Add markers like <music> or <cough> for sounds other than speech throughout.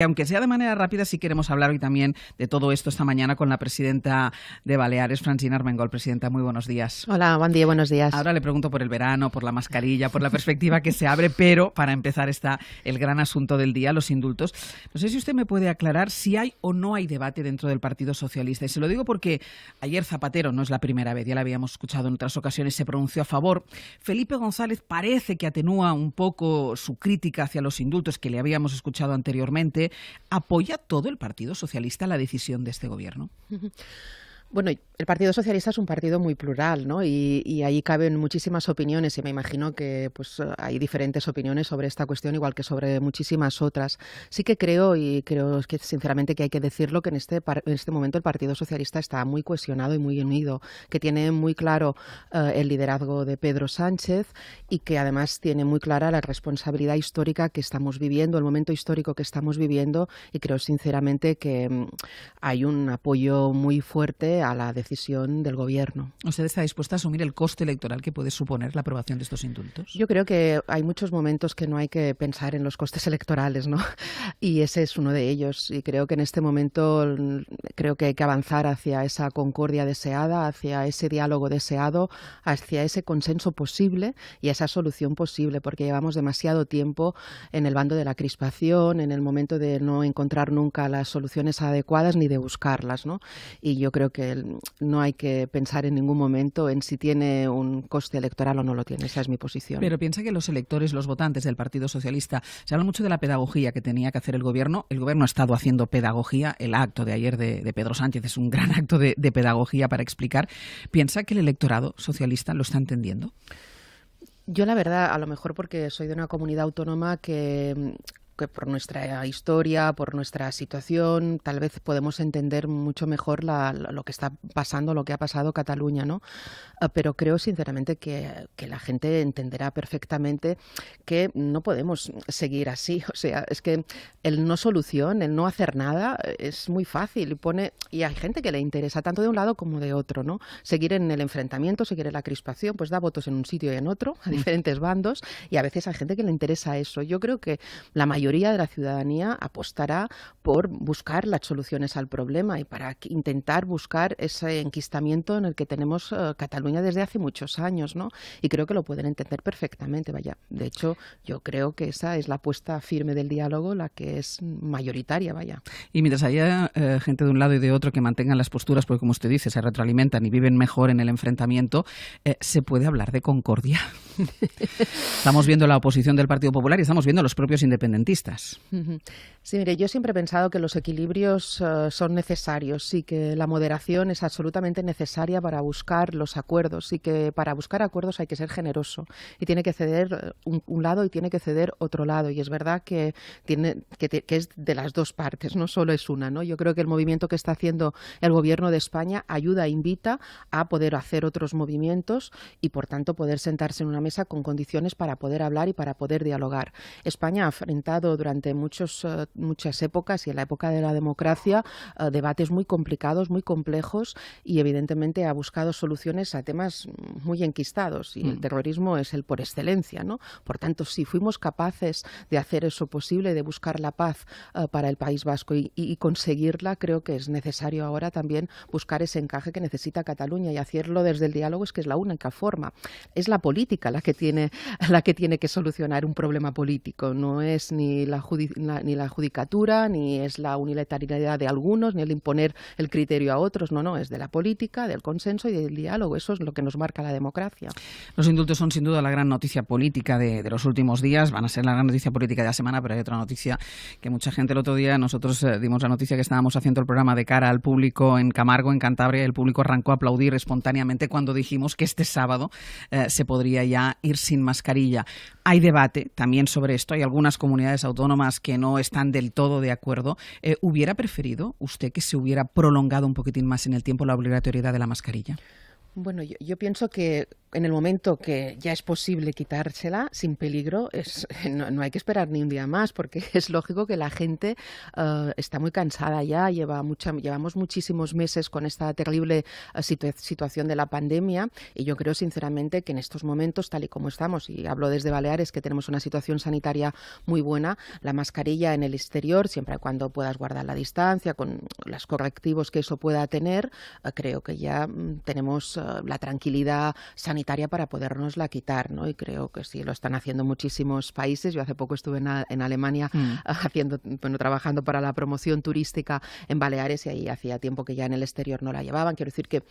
Aunque sea de manera rápida, sí queremos hablar hoy también de todo esto esta mañana con la presidenta de Baleares, Francina Armengol. Presidenta, muy buenos días. Hola, buen día, buenos días. Ahora le pregunto por el verano, por la mascarilla, por la perspectiva que se abre, pero para empezar está el gran asunto del día, los indultos. No sé si usted me puede aclarar si hay o no hay debate dentro del Partido Socialista. Y se lo digo porque ayer Zapatero, no es la primera vez, ya la habíamos escuchado en otras ocasiones, se pronunció a favor. Felipe González parece que atenúa un poco su crítica hacia los indultos que le habíamos escuchado anteriormente apoya todo el Partido Socialista la decisión de este gobierno. <laughs> Bueno, el Partido Socialista es un partido muy plural, ¿no? Y, ahí caben muchísimas opiniones y me imagino que pues hay diferentes opiniones sobre esta cuestión, igual que sobre muchísimas otras. Sí que creo y creo que sinceramente que hay que decirlo que en este, este momento el Partido Socialista está muy cohesionado y muy unido, que tiene muy claro eh, el liderazgo de Pedro Sánchez y que además tiene muy clara la responsabilidad histórica que estamos viviendo, el momento histórico que estamos viviendo y creo sinceramente que mm, hay un apoyo muy fuerte a la decisión del gobierno. ¿Usted está dispuesta a asumir el coste electoral que puede suponer la aprobación de estos indultos? Yo creo que hay muchos momentos que no hay que pensar en los costes electorales, ¿no? <laughs> Y ese es uno de ellos. Y creo que en este momento creo que hay que avanzar hacia esa concordia deseada, hacia ese diálogo deseado, hacia ese consenso posible y esa solución posible, porque llevamos demasiado tiempo en el bando de la crispación, en el momento de no encontrar nunca las soluciones adecuadas ni de buscarlas, ¿no? Y yo creo que no hay que pensar en ningún momento en si tiene un coste electoral o no lo tiene. Esa es mi posición. Pero piensa que los electores, los votantes del Partido Socialista, se habla mucho de la pedagogía que tenía que hacer el gobierno. El gobierno ha estado haciendo pedagogía. El acto de ayer de, Pedro Sánchez es un gran acto de pedagogía para explicar. ¿Piensa que el electorado socialista lo está entendiendo? Yo la verdad, a lo mejor porque soy de una comunidad autónoma que que por nuestra historia, por nuestra situación, tal vez podemos entender mucho mejor lo que está pasando, lo que ha pasado Cataluña, ¿no? Ah, pero creo sinceramente que, que la gente entenderá perfectamente que no podemos seguir así. <laughs> O sea, es que el no solución, el no hacer nada, es muy fácil y pone y hay gente que le interesa tanto de un lado como de otro, ¿no? Seguir en el enfrentamiento, seguir en la crispación, pues da votos en un sitio y en otro, <laughs> a diferentes bandos, y a veces hay gente que le interesa eso. Yo creo que la mayoría mayoría de la ciudadanía apostará por buscar las soluciones al problema y para intentar buscar ese enquistamiento en el que tenemos eh, Cataluña desde hace muchos años, ¿no? Y creo que lo pueden entender perfectamente, vaya. De hecho, yo creo que esa es la apuesta firme del diálogo, la que es mayoritaria, vaya. Y mientras haya eh, gente de un lado y de otro que mantengan las posturas, porque como usted dice, se retroalimentan y viven mejor en el enfrentamiento, eh, se puede hablar de concordia. <laughs> Estamos viendo la oposición del Partido Popular y estamos viendo los propios independentistas. Sí, mire, yo siempre he pensado que los equilibrios eh, son necesarios y que la moderación es absolutamente necesaria para buscar los acuerdos y que para buscar acuerdos hay que ser generoso y tiene que ceder eh, un, lado y tiene que ceder otro lado. Y es verdad que, tiene, que, es de las dos partes, no solo es una. ¿no? Yo creo que el movimiento que está haciendo el Gobierno de España ayuda, e invita a poder hacer otros movimientos y, por tanto, poder sentarse en una mesa con condiciones para poder hablar y para poder dialogar. España ha enfrentado durante muchos, eh, muchas épocas y en la época de la democracia eh, debates muy complicados, muy complejos y evidentemente ha buscado soluciones a temas muy enquistados y el mm. terrorismo es el por excelencia. ¿no? Por tanto, si fuimos capaces de hacer eso posible, de buscar la paz eh, para el País Vasco y, y, conseguirla, creo que es necesario ahora también buscar ese encaje que necesita Cataluña y hacerlo desde el diálogo es que es la única forma. Es la política, la que tiene, <laughs> la que, tiene que solucionar un problema político. No es ni la, ni la judicatura, ni es la unilateralidad de algunos, ni el imponer el criterio a otros. No, no, es de la política, del consenso y del diálogo. Eso es lo que nos marca la democracia. Los indultos son sin duda la gran noticia política de, los últimos días. Van a ser la gran noticia política de la semana, pero hay otra noticia que mucha gente el otro día nosotros eh, dimos la noticia que estábamos haciendo el programa de cara al público en Camargo, en Cantabria. El público arrancó a aplaudir espontáneamente cuando dijimos que este sábado eh, se podría ya ir sin mascarilla. Hay debate también sobre esto. Hay algunas comunidades autónomas que no están del todo de acuerdo. Eh, ¿Hubiera preferido usted que se hubiera prolongado un poquitín más en el tiempo la obligatoriedad de la mascarilla? Bueno, yo, pienso que en el momento que ya es posible quitársela sin peligro, es, <laughs> no, hay que esperar ni un día más, porque <laughs> es lógico que la gente eh, está muy cansada ya, lleva llevamos muchísimos meses con esta terrible eh, situación de la pandemia y yo creo sinceramente que en estos momentos, tal y como estamos, y hablo desde Baleares, que tenemos una situación sanitaria muy buena, la mascarilla en el exterior, siempre y cuando puedas guardar la distancia, con los correctivos que eso pueda tener, eh, creo que ya mm, tenemos la tranquilidad sanitaria para para la quitar, ¿no? Y creo que sí, lo están haciendo muchísimos países. Yo hace poco estuve en, Alemania mm. <laughs> haciendo, bueno, trabajando para la promoción turística en Baleares y ahí hacía tiempo que ya en el exterior no la llevaban. Quiero decir que,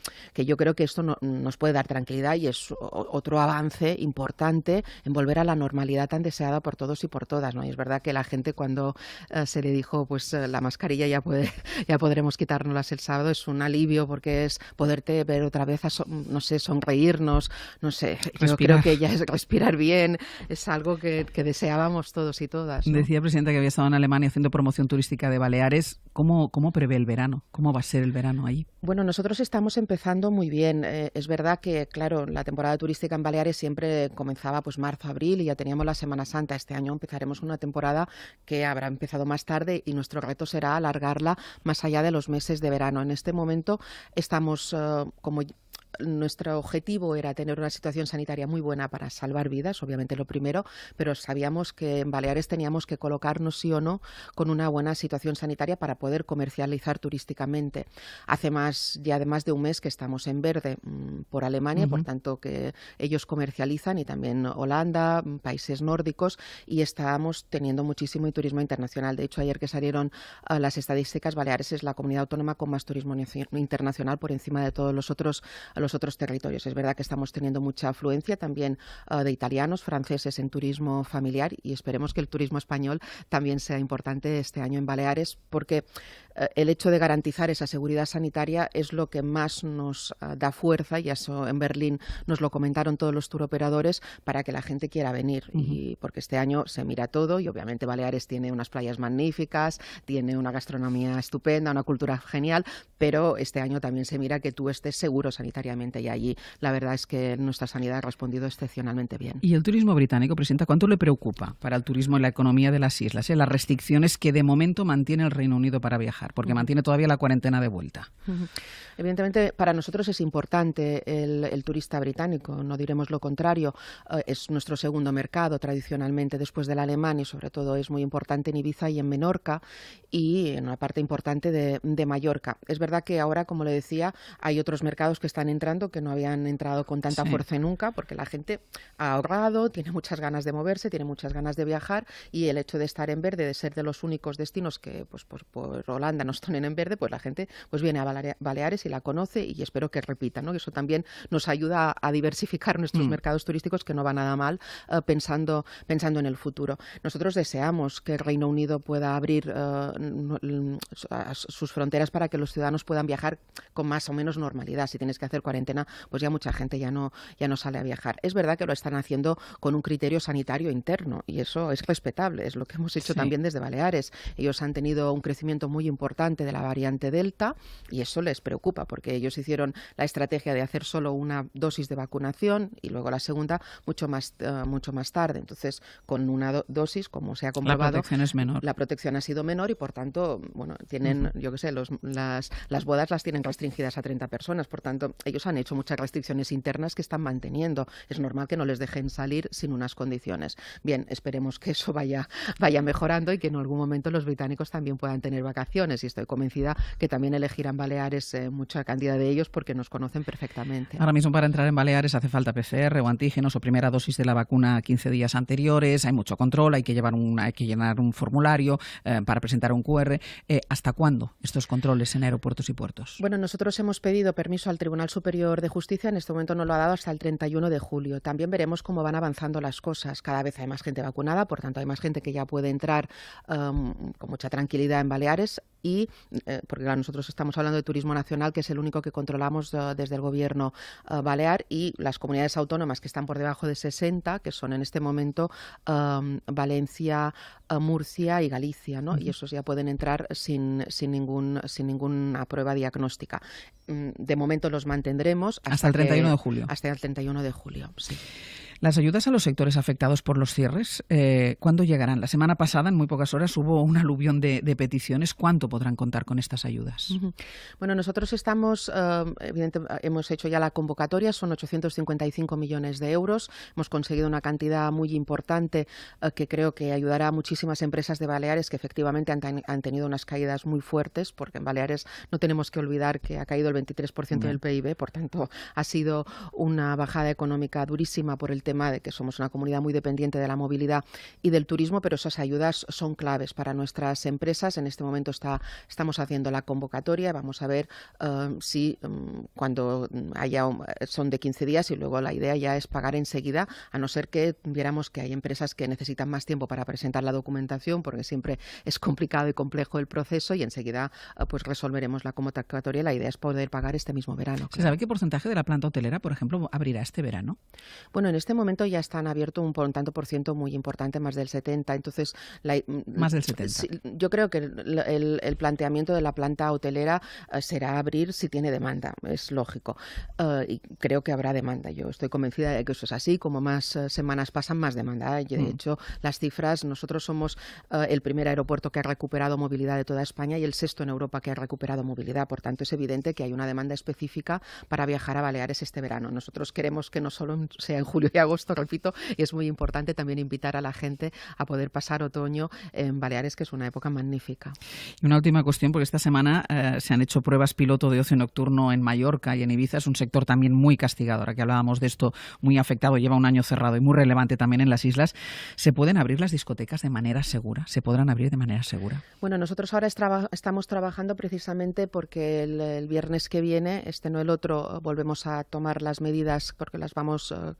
yo creo que esto nos puede dar tranquilidad y es otro avance importante en volver a la normalidad tan deseada por todos y por todas, ¿no? Y es verdad que la gente cuando eh, se le dijo, pues eh, la mascarilla ya puede, <laughs> ya podremos quitárnoslas el sábado, es un alivio porque es poderte ver otra vez, no sé, sonreírnos, no sé, yo creo que ya es respirar bien, es algo que, deseábamos todos y todas. Decía Decía, Presidenta, que había estado en Alemania haciendo promoción turística de Baleares. ¿Cómo, ¿Cómo prevé el verano? ¿Cómo va a ser el verano ahí? Bueno, nosotros estamos empezando muy bien. Eh, es verdad que, claro, la temporada turística en Baleares siempre comenzaba pues marzo, abril y ya teníamos la Semana Santa. Este año empezaremos una temporada que habrá empezado más tarde y nuestro reto será alargarla más allá de los meses de verano. En este momento estamos, eh, como nuestro objetivo era tener una situación sanitaria muy buena para salvar vidas, obviamente lo primero, pero sabíamos que en Baleares teníamos que colocarnos sí o no con una buena situación sanitaria para poder comercializar turísticamente. Hace más ya de más de un mes que estamos en verde mm, por Alemania, por tanto que ellos comercializan y también Holanda, mm, países nórdicos y estamos teniendo muchísimo turismo internacional. De hecho, ayer que salieron ah, las estadísticas, Baleares es la comunidad autónoma con más turismo internacional por encima de todos los otros otros territorios. Es verdad que estamos teniendo mucha afluencia también eh, de italianos, franceses en turismo familiar y esperemos que el turismo español también sea importante este año en Baleares porque eh, el hecho de garantizar esa seguridad sanitaria es lo que más nos eh, da fuerza, y eso en Berlín nos lo comentaron todos los operadores para que la gente quiera venir. y porque este año se mira todo y obviamente Baleares tiene unas playas magníficas, tiene una gastronomía estupenda, una cultura genial, pero este año también se mira que tú estés seguro sanitariamente y allí la verdad es que nuestra sanidad ha respondido excepcionalmente bien. ¿Y el turismo británico, ¿presenta cuánto le preocupa para el turismo y la economía de las islas, eh? las restricciones que de momento mantiene el Reino Unido para viajar? porque mantiene todavía la cuarentena de vuelta. Evidentemente, para nosotros es importante el, turista británico, no diremos lo contrario. Eh, es nuestro segundo mercado tradicionalmente después del alemán y sobre todo es muy importante en Ibiza y en Menorca y en una parte importante de, Mallorca. Es verdad que ahora, como le decía, hay otros mercados que están entrando que no habían entrado con tanta fuerza nunca porque la gente ha ahorrado, tiene muchas ganas de moverse, tiene muchas ganas de viajar y el hecho de estar en verde, de ser de los únicos destinos que pues, por, por Holanda nos <laughs> están en verde, pues la gente pues viene a Baleares la conoce y espero que repita, ¿no? Eso también nos ayuda a diversificar nuestros mm. mercados turísticos que no va nada mal eh, pensando, pensando en el futuro. Nosotros deseamos que el Reino Unido pueda abrir eh, sus fronteras para que los ciudadanos puedan viajar con más o menos normalidad. Si tienes que hacer cuarentena, pues ya mucha gente ya no, ya no sale a viajar. Es verdad que lo están haciendo con un criterio sanitario interno y eso es respetable, es lo que hemos hecho también desde Baleares. Ellos han tenido un crecimiento muy importante de la variante Delta y eso les preocupa porque ellos hicieron la estrategia de hacer solo una dosis de vacunación y luego la segunda mucho más, eh, mucho más tarde. Entonces, con una dosis, como se ha comprobado, la protección La protección ha sido menor y, por tanto, bueno, tienen, yo qué sé, las, las bodas las tienen restringidas a 30 personas. Por tanto, ellos han hecho muchas restricciones internas que están manteniendo. Es normal que no les dejen salir sin unas condiciones. Bien, esperemos que eso vaya, vaya mejorando y que en algún momento los británicos también puedan tener vacaciones. Y estoy convencida que también elegirán Baleares eh, mucha cantidad de ellos porque nos conocen perfectamente. Ahora mismo para entrar en Baleares hace falta PCR o antígenos o primera dosis de la vacuna 15 días anteriores, hay mucho control, hay que, llevar un, hay que llenar un formulario eh, para presentar un QR. Eh, ¿Hasta cuándo estos controles en aeropuertos y puertos? Bueno, nosotros hemos pedido permiso al Tribunal Superior de Justicia, en este momento no lo ha dado hasta el 31 de julio. También veremos cómo van avanzando las cosas. Cada vez hay más gente vacunada, por tanto hay más gente que ya puede entrar um, con mucha tranquilidad en Baleares y, eh, porque nosotros estamos hablando de turismo nacional, que es el único que controlamos eh, desde el gobierno eh, balear, y las comunidades autónomas que están por debajo de 60, que son en este momento um, Valencia, Murcia y Galicia, Y esos ya pueden entrar sin, sin, ningún, sin ninguna prueba diagnóstica. Mm, de momento los mantendremos hasta, el 31 de julio. Hasta el 31 de julio, las ayudas a los sectores afectados por los cierres, eh, ¿cuándo llegarán? La semana pasada, en muy pocas horas, hubo un aluvión de, peticiones. ¿Cuánto podrán contar con estas ayudas? Bueno, nosotros estamos, eh, evidentemente, hemos hecho ya la convocatoria, son 855 millones de euros. Hemos conseguido una cantidad muy importante eh, que creo que ayudará a muchísimas empresas de Baleares que efectivamente han, tenido unas caídas muy fuertes, porque en Baleares no tenemos que olvidar que ha caído el 23% del PIB, por tanto, ha sido una bajada económica durísima por el tema de que somos una comunidad muy dependiente de la movilidad y del turismo, pero esas ayudas son claves para nuestras empresas. En este momento está, estamos haciendo la convocatoria. Vamos a ver um, si um, cuando haya son de 15 días y luego la idea ya es pagar enseguida, a no ser que viéramos que hay empresas que necesitan más tiempo para presentar la documentación, porque siempre es complicado y complejo el proceso y enseguida uh, pues resolveremos la convocatoria. La idea es poder pagar este mismo verano. ¿Se sabe qué porcentaje de la planta hotelera, por ejemplo, abrirá este verano? Bueno, en este momento ya están abiertos un, tanto por ciento muy importante, más del 70. Entonces, mm, más del 70. Mm, yo creo que el, planteamiento de la planta hotelera eh, será abrir si tiene demanda, es lógico. Eh, y creo que habrá demanda. Yo estoy convencida de que eso es así. Como más eh, semanas pasan, más demanda. de mm. hecho, las cifras, nosotros somos el primer aeropuerto que ha recuperado movilidad de toda España y el sexto en Europa que ha recuperado movilidad. Por tanto, es evidente que hay una demanda específica para viajar a Baleares este verano. Nosotros queremos que no solo sea en julio y agosto, agosto, y es muy importante también invitar a la gente a poder pasar otoño en Baleares, que es una época magnífica. Y una última cuestión, porque esta semana eh, se han hecho pruebas piloto de ocio nocturno en Mallorca y en Ibiza, es un sector también muy castigado, ahora que hablábamos de esto, muy afectado, lleva un año cerrado y muy relevante también en las islas. ¿Se pueden abrir las discotecas de manera segura? ¿Se podrán abrir de manera segura? Bueno, nosotros ahora estamos trabajando precisamente porque el, viernes que viene, este no el otro, volvemos a tomar las medidas porque las vamos eh,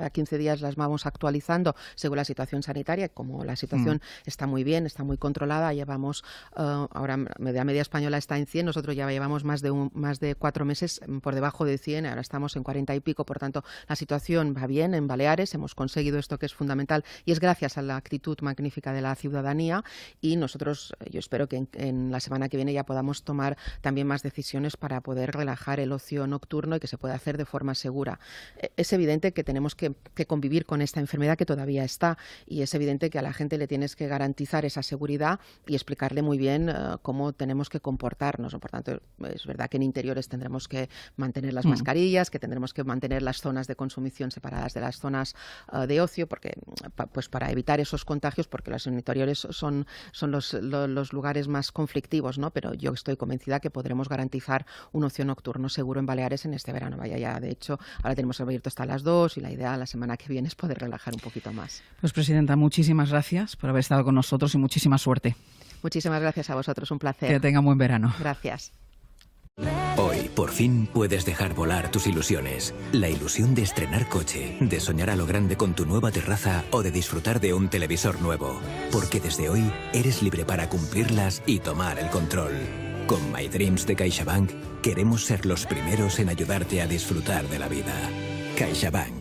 cada 15 días las vamos actualizando según la situación sanitaria. Como la situación mm. está muy bien, está muy controlada, llevamos, eh, ahora media media española está en 100, nosotros ya llevamos más de, un, más de cuatro meses por debajo de 100, ahora estamos en 40 y pico, por tanto la situación va bien en Baleares, hemos conseguido esto que es fundamental y es gracias a la actitud magnífica de la ciudadanía y nosotros, yo espero que en la semana que viene ya podamos tomar también más decisiones para poder relajar el ocio nocturno y que se pueda hacer de forma segura. E, es evidente que tenemos que que, convivir con esta enfermedad que todavía está y es evidente que a la gente le tienes que garantizar esa seguridad y explicarle muy bien eh, cómo tenemos que comportarnos. Por tanto, es verdad que en interiores tendremos que mantener las mm. mascarillas, que tendremos que mantener las zonas de consumición separadas de las zonas eh, de ocio, porque pues para evitar esos contagios, porque los interiores son, son los, lugares más conflictivos, ¿no? Pero yo estoy convencida que podremos garantizar un ocio nocturno seguro en Baleares en este verano. Vaya ya, de hecho, ahora tenemos abierto hasta las dos y la idea la semana que viene es poder relajar un poquito más. Pues Presidenta, muchísimas gracias por haber estado con nosotros y muchísima suerte. Muchísimas gracias a vosotros, un placer. Que tenga buen verano. Gracias. Hoy, por fin, puedes dejar volar tus ilusiones. La ilusión de estrenar coche, de soñar a lo grande con tu nueva terraza o de disfrutar de un televisor nuevo. Porque desde hoy eres libre para cumplirlas y tomar el control. Con My Dreams de CaixaBank queremos ser los primeros en ayudarte a disfrutar de la vida. CaixaBank.